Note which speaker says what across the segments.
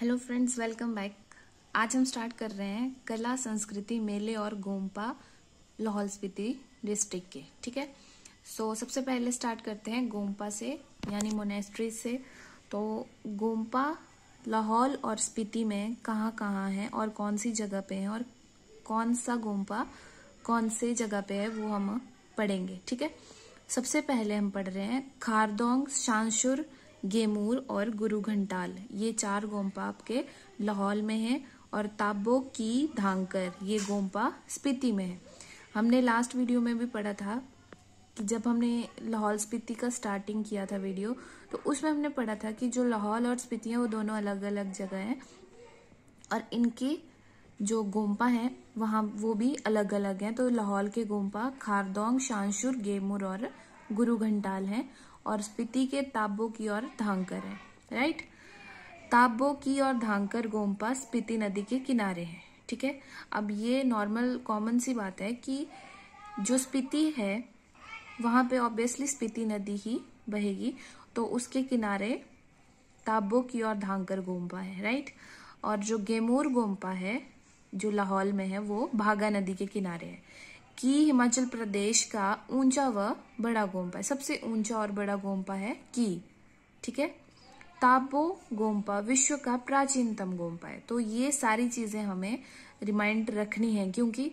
Speaker 1: hello friends welcome back आज हम start कर रहे हैं कला संस्कृति मेले और गोम्पा लाहौल स्पीति डिस्ट्रिक्ट के ठीक है सो so, सबसे पहले स्टार्ट करते हैं गोम्पा से यानी मोनेस्ट्री से तो गोम्पा लाहौल और स्पीति में कहाँ कहाँ है और कौन सी जगह पे है और कौन सा गोम्पा कौन से जगह पे है वो हम पढ़ेंगे ठीक है सबसे पहले हम पढ़ रहे हैं खारदोंग शांशुर गेमूर और गुरु घंटाल ये चार गोम्पा आपके लाहौल में है और ताबो की धांकर ये गोम्पा स्पीति में है हमने लास्ट वीडियो में भी पढ़ा था कि जब हमने लाहौल स्पीति का स्टार्टिंग किया था वीडियो तो उसमें हमने पढ़ा था कि जो लाहौल और स्पीति है वो दोनों अलग अलग जगह हैं और इनके जो गोम्पा हैं वहाँ वो भी अलग अलग हैं तो लाहौल के गोम्पा खारदोंग शांशुर गेमूर और गुरु घंटाल हैं और स्पीति के ताबो की ओर धांकर है राइट ताबो की और धांकर गोम्पा स्पीति नदी के किनारे है ठीक है अब ये नॉर्मल कॉमन सी बात है कि जो स्पीति है वहाँ पे ऑब्वियसली स्पीति नदी ही बहेगी तो उसके किनारे ताबो की और धांकर गोम्पा है राइट और जो गेमूर गोम्पा है जो लाहौल में है वो भागा नदी के किनारे है कि हिमाचल प्रदेश का ऊंचा व बड़ा गोम्पा है सबसे ऊंचा और बड़ा गोम्पा है की ठीक है तापो गोम्पा विश्व का प्राचीनतम गोम्पा है तो ये सारी चीजें हमें रिमाइंड रखनी है क्योंकि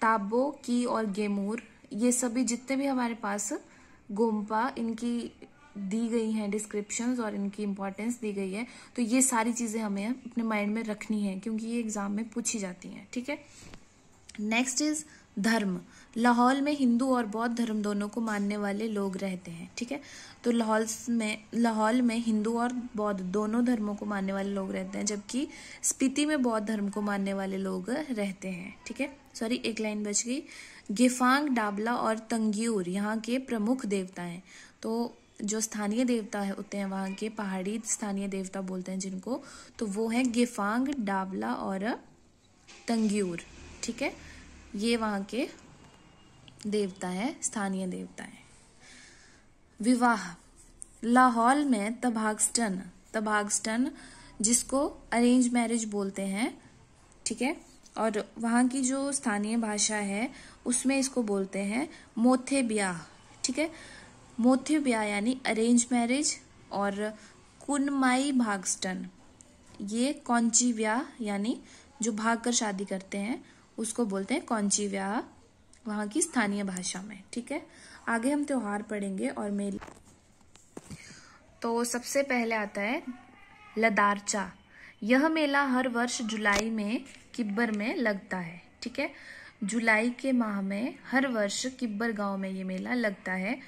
Speaker 1: ताबो की और गेमूर ये सभी जितने भी हमारे पास गोम्पा इनकी दी गई हैं डिस्क्रिप्शंस और इनकी इम्पोर्टेंस दी गई है तो ये सारी चीज़ें हमें अपने माइंड में रखनी है क्योंकि ये एग्जाम में पूछी जाती हैं ठीक है नेक्स्ट इज़ धर्म लाहौल में हिंदू और बौद्ध धर्म दोनों को मानने वाले लोग रहते हैं ठीक है तो लाहौल में लाहौल में हिंदू और बौद्ध दोनों धर्मों को मानने वाले लोग रहते हैं जबकि स्पीति में बौद्ध धर्म को मानने वाले लोग रहते हैं ठीक है सॉरी एक लाइन बच गई गिफांग डाबला और तंगयूर यहाँ के प्रमुख देवता हैं तो जो स्थानीय देवता है होते हैं वहाँ के पहाड़ी स्थानीय देवता बोलते हैं जिनको तो वो है गिफांग डाबला और तंगयूर ठीक है ये वहाँ के देवता हैं स्थानीय देवता हैं विवाह लाहौल में तबागस्टन तबागस्टन जिसको अरेंज मैरिज बोलते हैं ठीक है और वहाँ की जो स्थानीय भाषा है उसमें इसको बोलते हैं मोथे ब्याह ठीक है मोथे ब्याह यानी अरेंज मैरिज और कुनमाई भागस्टन ये कौनची ब्याह यानी जो भाग कर शादी करते हैं उसको बोलते हैं कौनचिव्या व्याह की स्थानीय भाषा में ठीक है आगे हम त्योहार पढ़ेंगे और मेल तो सबसे पहले आता है लदारचा यह मेला हर वर्ष जुलाई में किब्बर में लगता है ठीक है जुलाई के माह में हर वर्ष किब्बर गांव में ये मेला लगता है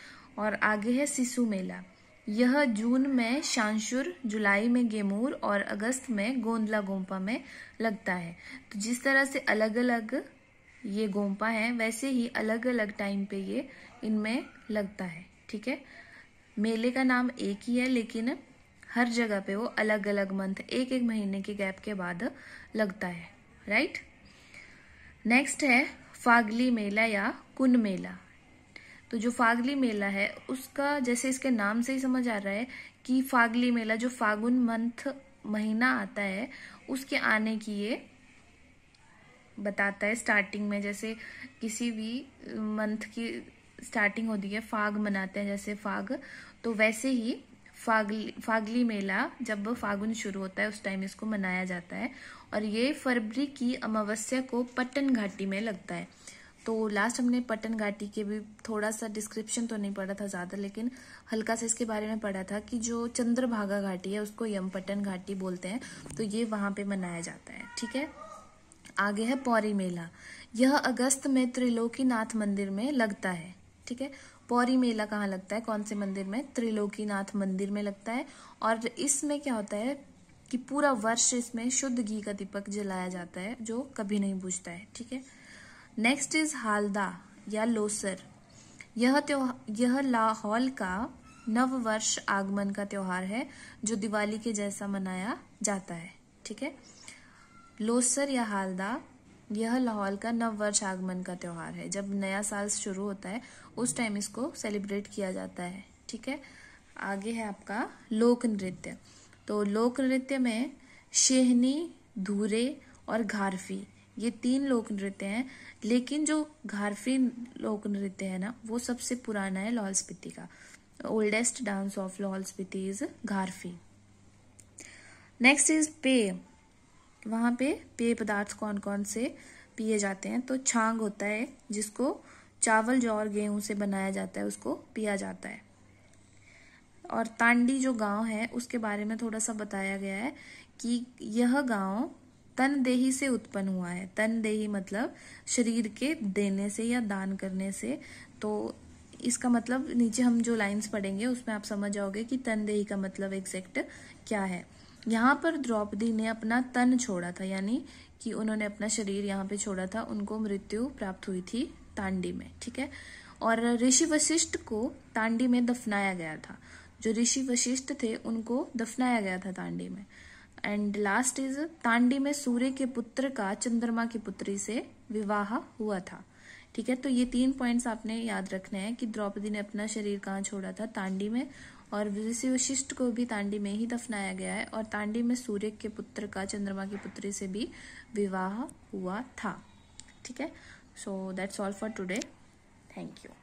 Speaker 1: और आगे है सिसु मेला यह जून में शांशुर जुलाई में गेमूर और अगस्त में गोंदला गोम्पा में लगता है तो जिस तरह से अलग अलग ये गोम्पा हैं वैसे ही अलग अलग टाइम पे ये इनमें लगता है ठीक है मेले का नाम एक ही है लेकिन हर जगह पे वो अलग अलग मंथ एक एक महीने के गैप के बाद लगता है राइट नेक्स्ट है फागली मेला या कुन मेला तो जो फागली मेला है उसका जैसे इसके नाम से ही समझ आ रहा है कि फागली मेला जो फागुन मंथ महीना आता है उसके आने की ये बताता है स्टार्टिंग में जैसे किसी भी मंथ की स्टार्टिंग होती है फाग मनाते हैं जैसे फाग तो वैसे ही फागली फागली मेला जब फागुन शुरू होता है उस टाइम इसको मनाया जाता है और ये फरवरी की अमावस्या को पट्टन घाटी में लगता है तो लास्ट हमने पटन घाटी के भी थोड़ा सा डिस्क्रिप्शन तो नहीं पढ़ा था ज़्यादा लेकिन हल्का सा इसके बारे में पढ़ा था कि जो चंद्रभागा घाटी है उसको यम पटन घाटी बोलते हैं तो ये वहां पे मनाया जाता है ठीक है आगे है पौरी मेला यह अगस्त में त्रिलोकीनाथ मंदिर में लगता है ठीक है पौरी मेला कहाँ लगता है कौन से मंदिर में त्रिलोकीनाथ मंदिर में लगता है और इसमें क्या होता है कि पूरा वर्ष इसमें शुद्ध घी का दीपक जलाया जाता है जो कभी नहीं बुझता है ठीक है नेक्स्ट इज हालदा या लोसर यह त्योहार यह लाहौल का नववर्ष आगमन का त्यौहार है जो दिवाली के जैसा मनाया जाता है ठीक है लोसर या हालदा यह लाहौल का नववर्ष आगमन का त्यौहार है जब नया साल शुरू होता है उस टाइम इसको सेलिब्रेट किया जाता है ठीक है आगे है आपका लोक नृत्य तो लोक नृत्य में शेहनी धूरे और घारफी ये तीन लोक नृत्य हैं लेकिन जो घारफी लोक नृत्य है ना वो सबसे पुराना है लाहौल स्पीति का oldest dance of Lahaul Spiti is Gharphi next is पेय वहां पे पेय पदार्थ कौन कौन से पिए जाते हैं तो छांग होता है जिसको चावल जौ और गेहूं से बनाया जाता है उसको पिया जाता है और तांडी जो गांव है उसके बारे में थोड़ा सा बताया गया है कि यह गांव तन देही से उत्पन्न हुआ है तन देही मतलब शरीर के देने से या दान करने से तो इसका मतलब नीचे हम जो लाइंस पढ़ेंगे उसमें आप समझ जाओगे कि तन देही का मतलब एग्जैक्ट क्या है यहाँ पर द्रौपदी ने अपना तन छोड़ा था यानी कि उन्होंने अपना शरीर यहाँ पे छोड़ा था उनको मृत्यु प्राप्त हुई थी तांडी में ठीक है और ऋषि वशिष्ठ को तांडी में दफनाया गया था जो ऋषि वशिष्ठ थे उनको दफनाया गया था तांडी में एंड लास्ट इज तांडी में सूर्य के पुत्र का चंद्रमा की पुत्री से विवाह हुआ था ठीक है तो ये तीन पॉइंट्स आपने याद रखने हैं कि द्रौपदी ने अपना शरीर कहाँ छोड़ा था तांडी में और ऋषि वशिष्ठ को भी तांडी में ही दफनाया गया है और तांडी में सूर्य के पुत्र का चंद्रमा की पुत्री से भी विवाह हुआ था ठीक है so that's all for today thank you